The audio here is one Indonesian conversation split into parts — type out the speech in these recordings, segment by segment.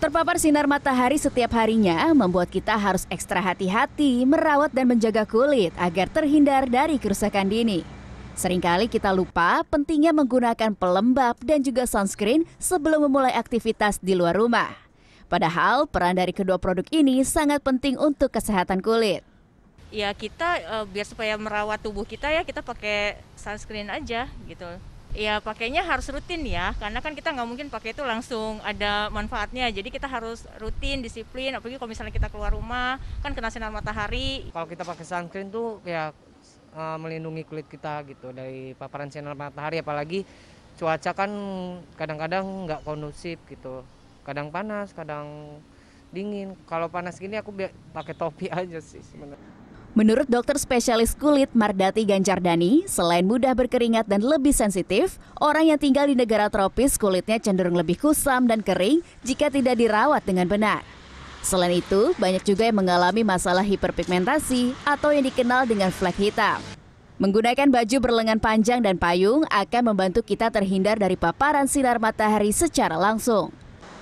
Terpapar sinar matahari setiap harinya membuat kita harus ekstra hati-hati merawat dan menjaga kulit agar terhindar dari kerusakan dini. Seringkali kita lupa pentingnya menggunakan pelembab dan juga sunscreen sebelum memulai aktivitas di luar rumah. Padahal peran dari kedua produk ini sangat penting untuk kesehatan kulit. Ya kita eh, biar supaya merawat tubuh kita ya kita pakai sunscreen aja gitu ya pakainya harus rutin ya karena kan kita nggak mungkin pakai itu langsung ada manfaatnya jadi kita harus rutin disiplin apalagi kalau misalnya kita keluar rumah kan kena sinar matahari kalau kita pakai sunscreen tuh ya eh, melindungi kulit kita gitu dari paparan sinar matahari apalagi cuaca kan kadang-kadang nggak kondusif gitu kadang panas kadang dingin kalau panas gini aku pakai topi aja sih sebenarnya Menurut dokter spesialis kulit Mardati Ganjardani, selain mudah berkeringat dan lebih sensitif, orang yang tinggal di negara tropis kulitnya cenderung lebih kusam dan kering jika tidak dirawat dengan benar. Selain itu, banyak juga yang mengalami masalah hiperpigmentasi atau yang dikenal dengan flek hitam. Menggunakan baju berlengan panjang dan payung akan membantu kita terhindar dari paparan sinar matahari secara langsung.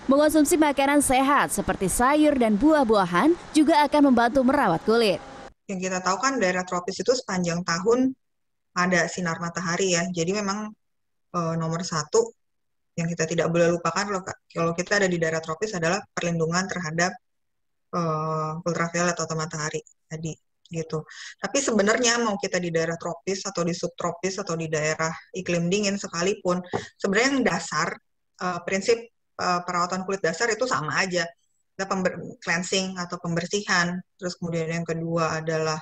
Mengonsumsi makanan sehat seperti sayur dan buah-buahan juga akan membantu merawat kulit yang kita tahu kan daerah tropis itu sepanjang tahun ada sinar matahari ya. Jadi memang e, nomor satu yang kita tidak boleh lupakan kalau, kita ada di daerah tropis adalah perlindungan terhadap e, ultraviolet atau matahari tadi gitu. Tapi sebenarnya mau kita di daerah tropis atau di subtropis atau di daerah iklim dingin sekalipun, sebenarnya yang dasar e, prinsip e, perawatan kulit dasar itu sama aja pember, cleansing atau pembersihan. Terus kemudian yang kedua adalah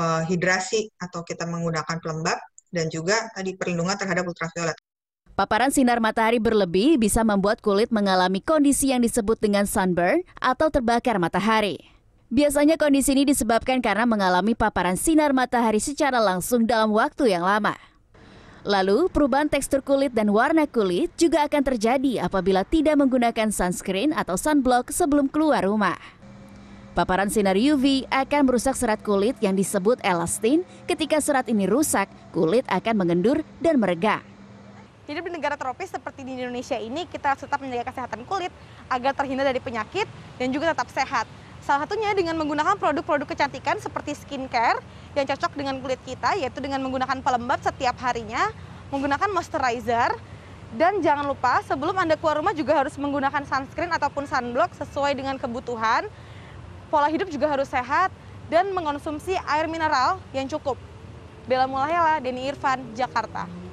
uh, hidrasi atau kita menggunakan pelembab dan juga tadi perlindungan terhadap ultraviolet. Paparan sinar matahari berlebih bisa membuat kulit mengalami kondisi yang disebut dengan sunburn atau terbakar matahari. Biasanya kondisi ini disebabkan karena mengalami paparan sinar matahari secara langsung dalam waktu yang lama. Lalu, perubahan tekstur kulit dan warna kulit juga akan terjadi apabila tidak menggunakan sunscreen atau sunblock sebelum keluar rumah. Paparan sinar UV akan merusak serat kulit yang disebut elastin. Ketika serat ini rusak, kulit akan mengendur dan meregang. Jadi di negara tropis seperti di Indonesia ini, kita tetap menjaga kesehatan kulit agar terhindar dari penyakit dan juga tetap sehat. Salah satunya dengan menggunakan produk-produk kecantikan seperti skincare yang cocok dengan kulit kita, yaitu dengan menggunakan pelembab setiap harinya, menggunakan moisturizer, dan jangan lupa sebelum Anda keluar rumah juga harus menggunakan sunscreen ataupun sunblock sesuai dengan kebutuhan. Pola hidup juga harus sehat dan mengonsumsi air mineral yang cukup. Bella Mulahela, Denny Irfan, Jakarta.